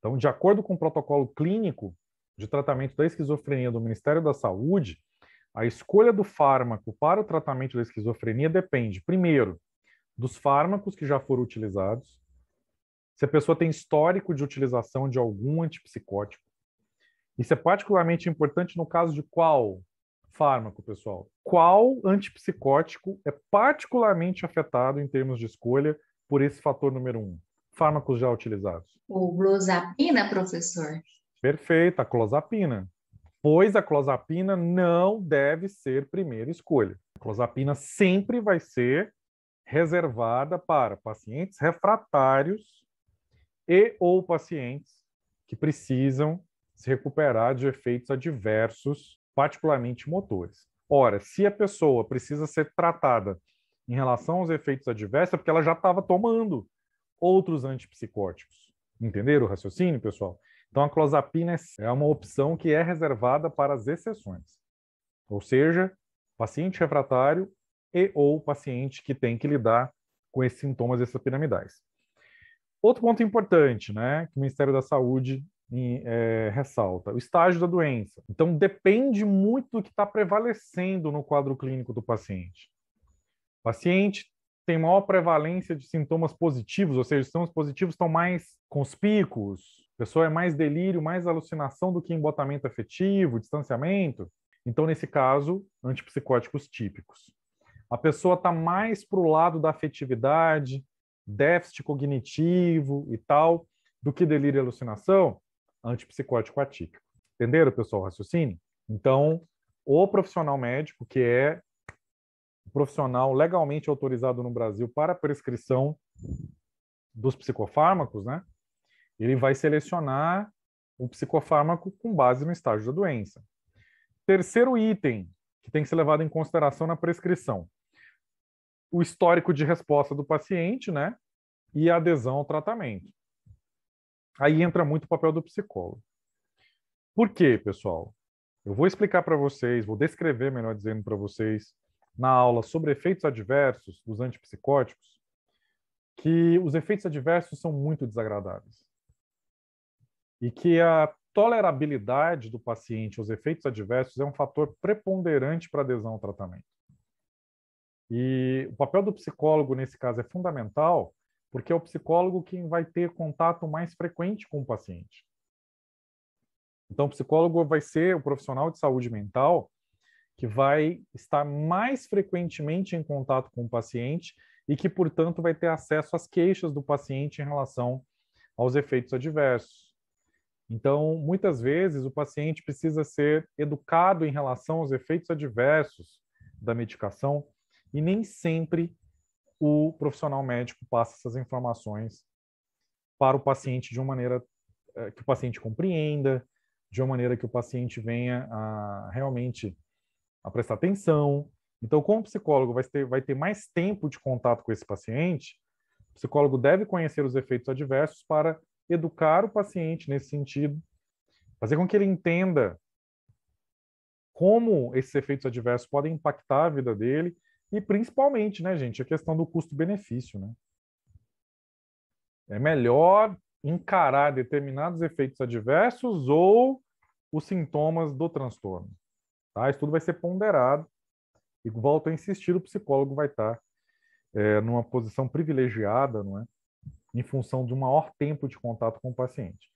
Então, de acordo com o protocolo clínico de tratamento da esquizofrenia do Ministério da Saúde, a escolha do fármaco para o tratamento da esquizofrenia depende, primeiro, dos fármacos que já foram utilizados, se a pessoa tem histórico de utilização de algum antipsicótico. Isso é particularmente importante no caso de qual fármaco, pessoal? Qual antipsicótico é particularmente afetado em termos de escolha por esse fator número um? fármacos já utilizados? O clozapina, professor. Perfeito, a clozapina. Pois a clozapina não deve ser primeira escolha. A clozapina sempre vai ser reservada para pacientes refratários e ou pacientes que precisam se recuperar de efeitos adversos, particularmente motores. Ora, se a pessoa precisa ser tratada em relação aos efeitos adversos, é porque ela já estava tomando outros antipsicóticos. Entenderam o raciocínio, pessoal? Então, a clozapina é, é uma opção que é reservada para as exceções, ou seja, paciente refratário e ou paciente que tem que lidar com esses sintomas piramidais Outro ponto importante, né, que o Ministério da Saúde é, ressalta, o estágio da doença. Então, depende muito do que está prevalecendo no quadro clínico do paciente. O paciente tem maior prevalência de sintomas positivos, ou seja, os sintomas positivos estão mais conspícuos, a pessoa é mais delírio, mais alucinação do que embotamento afetivo, distanciamento. Então, nesse caso, antipsicóticos típicos. A pessoa está mais para o lado da afetividade, déficit cognitivo e tal, do que delírio e alucinação, antipsicótico atípico. Entenderam, pessoal, o raciocínio? Então, o profissional médico, que é profissional legalmente autorizado no Brasil para prescrição dos psicofármacos, né? Ele vai selecionar o psicofármaco com base no estágio da doença. Terceiro item que tem que ser levado em consideração na prescrição: o histórico de resposta do paciente, né? E a adesão ao tratamento. Aí entra muito o papel do psicólogo. Por quê, pessoal? Eu vou explicar para vocês, vou descrever, melhor dizendo, para vocês na aula sobre efeitos adversos dos antipsicóticos que os efeitos adversos são muito desagradáveis e que a tolerabilidade do paciente aos efeitos adversos é um fator preponderante para adesão ao tratamento. E o papel do psicólogo nesse caso é fundamental, porque é o psicólogo quem vai ter contato mais frequente com o paciente. Então, o psicólogo vai ser o profissional de saúde mental que vai estar mais frequentemente em contato com o paciente e que, portanto, vai ter acesso às queixas do paciente em relação aos efeitos adversos. Então, muitas vezes, o paciente precisa ser educado em relação aos efeitos adversos da medicação e nem sempre o profissional médico passa essas informações para o paciente de uma maneira eh, que o paciente compreenda, de uma maneira que o paciente venha a realmente a prestar atenção. Então, como o psicólogo vai ter, vai ter mais tempo de contato com esse paciente, o psicólogo deve conhecer os efeitos adversos para educar o paciente nesse sentido, fazer com que ele entenda como esses efeitos adversos podem impactar a vida dele e principalmente, né, gente, a questão do custo-benefício, né? É melhor encarar determinados efeitos adversos ou os sintomas do transtorno. Tá? Isso tudo vai ser ponderado e volto a insistir, o psicólogo vai estar tá, é, numa posição privilegiada, não é? em função de maior tempo de contato com o paciente.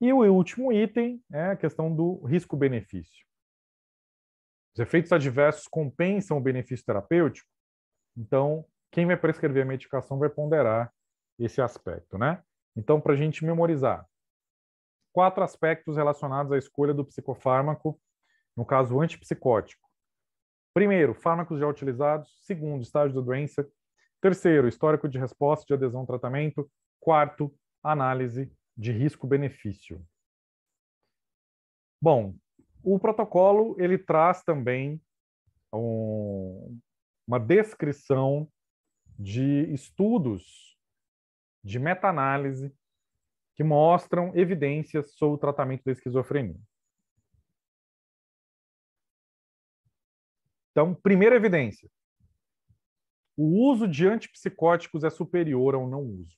E o último item é a questão do risco-benefício. Os efeitos adversos compensam o benefício terapêutico? Então, quem vai prescrever a medicação vai ponderar esse aspecto, né? Então, para a gente memorizar, quatro aspectos relacionados à escolha do psicofármaco no caso antipsicótico. Primeiro, fármacos já utilizados. Segundo, estágio da doença. Terceiro, histórico de resposta de adesão ao tratamento. Quarto, análise de risco-benefício. Bom, o protocolo ele traz também um, uma descrição de estudos de meta-análise que mostram evidências sobre o tratamento da esquizofrenia. Então, primeira evidência: o uso de antipsicóticos é superior ao não uso.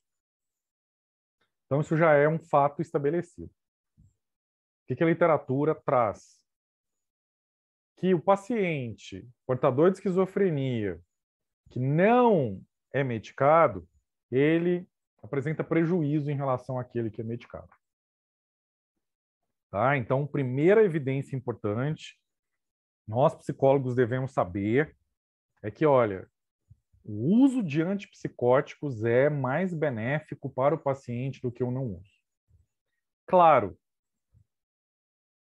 Então, isso já é um fato estabelecido. O que a literatura traz? Que o paciente portador tá de esquizofrenia que não é medicado, ele apresenta prejuízo em relação àquele que é medicado. Tá? Então, primeira evidência importante nós psicólogos devemos saber é que, olha, o uso de antipsicóticos é mais benéfico para o paciente do que o não uso. Claro,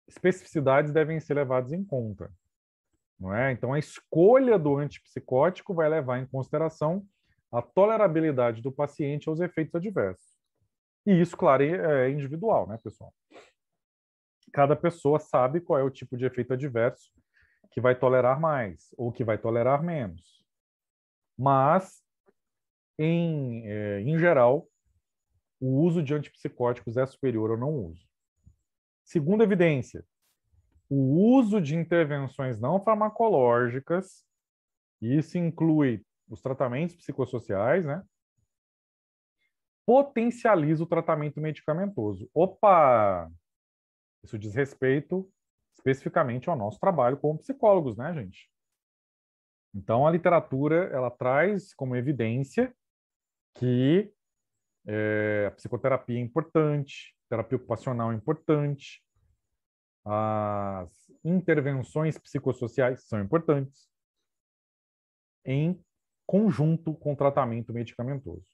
especificidades devem ser levadas em conta. Não é? Então, a escolha do antipsicótico vai levar em consideração a tolerabilidade do paciente aos efeitos adversos. E isso, claro, é, é individual, né, pessoal? Cada pessoa sabe qual é o tipo de efeito adverso que vai tolerar mais ou que vai tolerar menos. Mas, em, é, em geral, o uso de antipsicóticos é superior ao não uso. Segunda evidência, o uso de intervenções não farmacológicas, e isso inclui os tratamentos psicossociais, né? Potencializa o tratamento medicamentoso. Opa! Isso diz respeito especificamente ao nosso trabalho como psicólogos, né, gente? Então, a literatura, ela traz como evidência que é, a psicoterapia é importante, a terapia ocupacional é importante, as intervenções psicossociais são importantes em conjunto com o tratamento medicamentoso.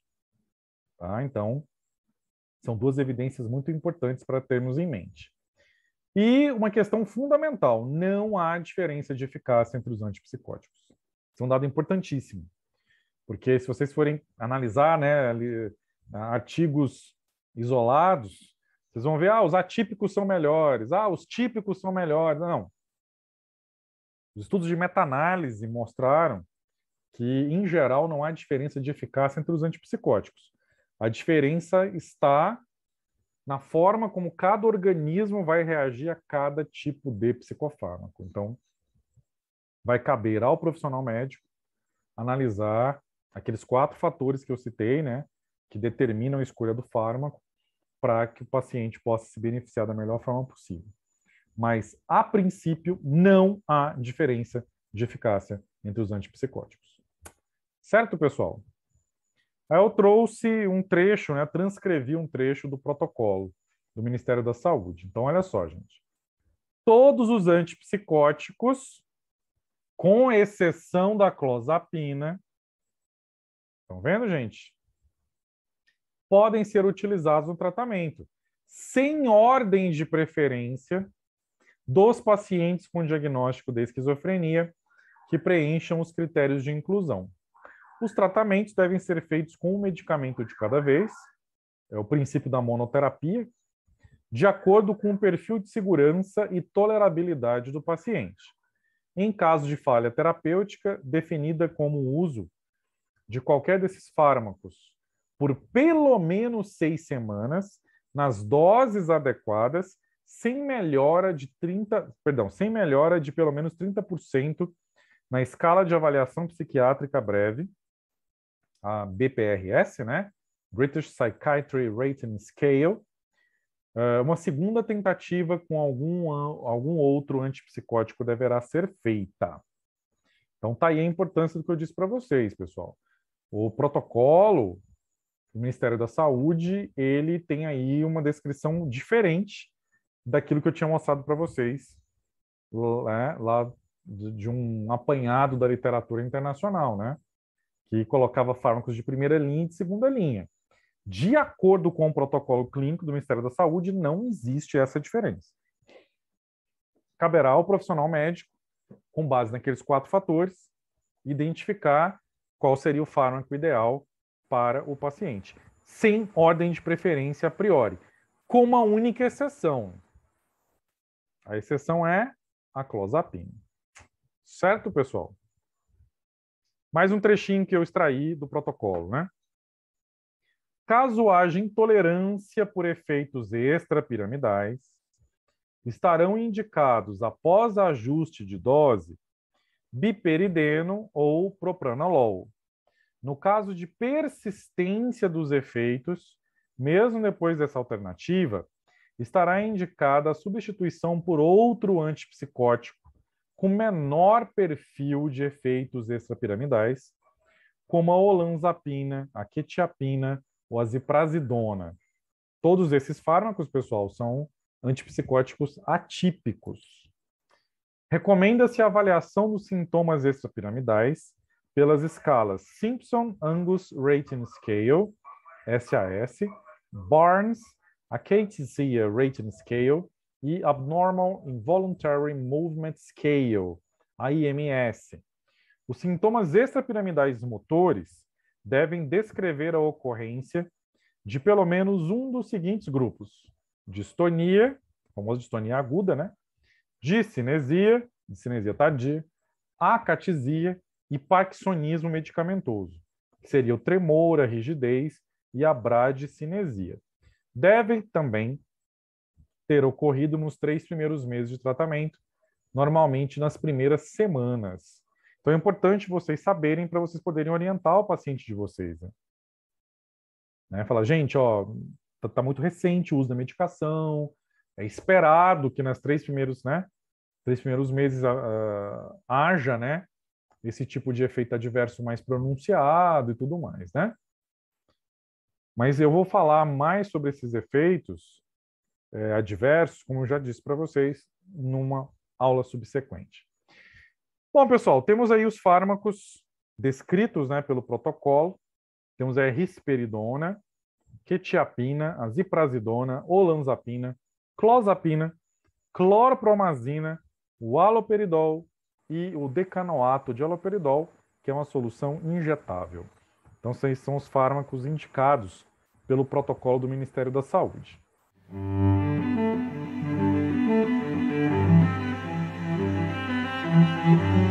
Tá? Então, são duas evidências muito importantes para termos em mente. E uma questão fundamental: não há diferença de eficácia entre os antipsicóticos. Isso é um dado importantíssimo, porque se vocês forem analisar né, ah, artigos isolados, vocês vão ver: ah, os atípicos são melhores, ah, os típicos são melhores. Não. Os estudos de meta-análise mostraram que, em geral, não há diferença de eficácia entre os antipsicóticos. A diferença está na forma como cada organismo vai reagir a cada tipo de psicofármaco. Então, vai caber ao profissional médico analisar aqueles quatro fatores que eu citei, né, que determinam a escolha do fármaco para que o paciente possa se beneficiar da melhor forma possível. Mas, a princípio, não há diferença de eficácia entre os antipsicóticos. Certo, pessoal? Aí eu trouxe um trecho, né, transcrevi um trecho do protocolo do Ministério da Saúde. Então, olha só, gente. Todos os antipsicóticos, com exceção da clozapina, estão vendo, gente? Podem ser utilizados no tratamento, sem ordem de preferência dos pacientes com diagnóstico de esquizofrenia que preencham os critérios de inclusão. Os tratamentos devem ser feitos com um medicamento de cada vez, é o princípio da monoterapia, de acordo com o perfil de segurança e tolerabilidade do paciente. Em caso de falha terapêutica, definida como o uso de qualquer desses fármacos por pelo menos seis semanas, nas doses adequadas, sem melhora de 30, perdão, sem melhora de pelo menos 30% na escala de avaliação psiquiátrica breve, a BPRS, né? British Psychiatry Rating Scale, é, uma segunda tentativa com algum, algum outro antipsicótico deverá ser feita. Então, tá aí a importância do que eu disse para vocês, pessoal. O protocolo do Ministério da Saúde, ele tem aí uma descrição diferente daquilo que eu tinha mostrado para vocês né, lá de um apanhado da literatura internacional, né? que colocava fármacos de primeira linha e de segunda linha. De acordo com o protocolo clínico do Ministério da Saúde, não existe essa diferença. Caberá ao profissional médico, com base naqueles quatro fatores, identificar qual seria o fármaco ideal para o paciente, sem ordem de preferência a priori, com uma única exceção. A exceção é a clozapina. Certo, pessoal? Mais um trechinho que eu extraí do protocolo, né? Caso haja intolerância por efeitos extrapiramidais, estarão indicados após ajuste de dose biperideno ou propranolol. No caso de persistência dos efeitos, mesmo depois dessa alternativa, estará indicada a substituição por outro antipsicótico com menor perfil de efeitos extrapiramidais, como a olanzapina, a quetiapina ou a ziprasidona. Todos esses fármacos, pessoal, são antipsicóticos atípicos. Recomenda-se a avaliação dos sintomas extrapiramidais pelas escalas Simpson Angus Rating Scale, SAS, Barnes, a KTCA Rating Scale e Abnormal Involuntary Movement Scale, a IMS. Os sintomas extrapiramidais motores devem descrever a ocorrência de pelo menos um dos seguintes grupos: distonia, famosa distonia aguda, né? Discinesia, discinesia tardia, acatisia e parkinsonismo medicamentoso, que seria o tremor, a rigidez e a bradicinesia. Devem também ter ocorrido nos três primeiros meses de tratamento, normalmente nas primeiras semanas. Então é importante vocês saberem para vocês poderem orientar o paciente de vocês. Né? né? Falar, gente, ó, tá, tá, muito recente o uso da medicação, é esperado que nas três primeiros, né, três primeiros meses uh, haja, né, esse tipo de efeito adverso mais pronunciado e tudo mais, né? Mas eu vou falar mais sobre esses efeitos é, adversos, como eu já disse para vocês, numa aula subsequente. Bom, pessoal, temos aí os fármacos descritos né, pelo protocolo. Temos a risperidona, quetiapina, aziprazidona, olanzapina, clozapina, clorpromazina, o aloperidol e o decanoato de aloperidol, que é uma solução injetável. Então, esses são os fármacos indicados pelo protocolo do Ministério da Saúde. thank you